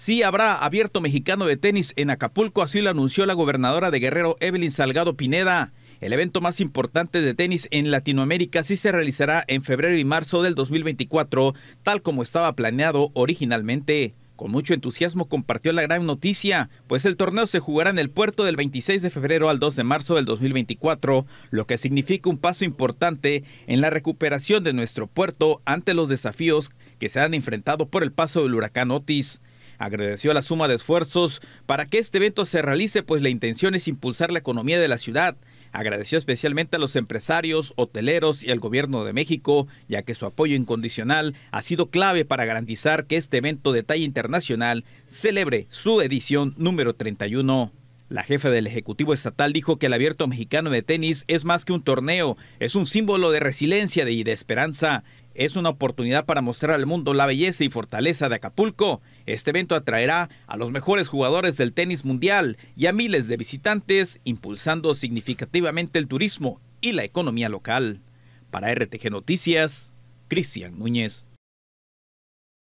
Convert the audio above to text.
sí habrá abierto mexicano de tenis en Acapulco, así lo anunció la gobernadora de Guerrero Evelyn Salgado Pineda. El evento más importante de tenis en Latinoamérica sí se realizará en febrero y marzo del 2024, tal como estaba planeado originalmente. Con mucho entusiasmo compartió la gran noticia, pues el torneo se jugará en el puerto del 26 de febrero al 2 de marzo del 2024, lo que significa un paso importante en la recuperación de nuestro puerto ante los desafíos que se han enfrentado por el paso del huracán Otis agradeció la suma de esfuerzos para que este evento se realice, pues la intención es impulsar la economía de la ciudad. Agradeció especialmente a los empresarios, hoteleros y al gobierno de México, ya que su apoyo incondicional ha sido clave para garantizar que este evento de talla internacional celebre su edición número 31. La jefa del Ejecutivo Estatal dijo que el abierto mexicano de tenis es más que un torneo, es un símbolo de resiliencia y de esperanza. Es una oportunidad para mostrar al mundo la belleza y fortaleza de Acapulco. Este evento atraerá a los mejores jugadores del tenis mundial y a miles de visitantes, impulsando significativamente el turismo y la economía local. Para RTG Noticias, Cristian Núñez.